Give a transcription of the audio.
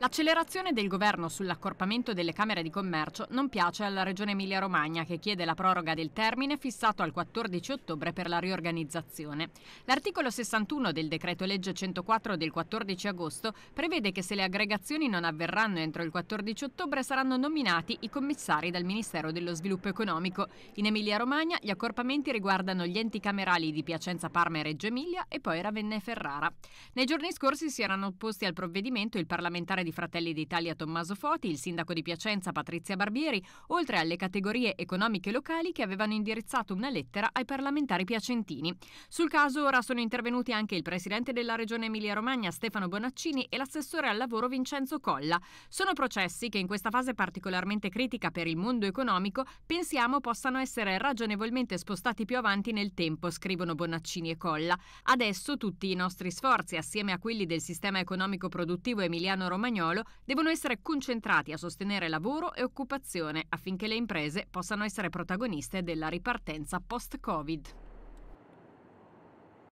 L'accelerazione del governo sull'accorpamento delle Camere di Commercio non piace alla Regione Emilia-Romagna che chiede la proroga del termine fissato al 14 ottobre per la riorganizzazione. L'articolo 61 del decreto legge 104 del 14 agosto prevede che se le aggregazioni non avverranno entro il 14 ottobre saranno nominati i commissari dal Ministero dello Sviluppo Economico. In Emilia-Romagna gli accorpamenti riguardano gli enti camerali di Piacenza, Parma e Reggio Emilia e poi Ravenna e Ferrara. Nei giorni scorsi si erano opposti al provvedimento il parlamentare di di Fratelli d'Italia Tommaso Foti, il sindaco di Piacenza Patrizia Barbieri, oltre alle categorie economiche locali che avevano indirizzato una lettera ai parlamentari piacentini. Sul caso ora sono intervenuti anche il presidente della regione Emilia-Romagna Stefano Bonaccini e l'assessore al lavoro Vincenzo Colla. Sono processi che in questa fase particolarmente critica per il mondo economico pensiamo possano essere ragionevolmente spostati più avanti nel tempo, scrivono Bonaccini e Colla. Adesso tutti i nostri sforzi, assieme a quelli del sistema economico produttivo emiliano-romagnolo, spagnolo devono essere concentrati a sostenere lavoro e occupazione affinché le imprese possano essere protagoniste della ripartenza post-Covid.